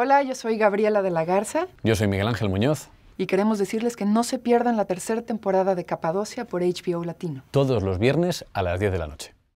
Hola, yo soy Gabriela de la Garza. Yo soy Miguel Ángel Muñoz. Y queremos decirles que no se pierdan la tercera temporada de Capadocia por HBO Latino. Todos los viernes a las 10 de la noche.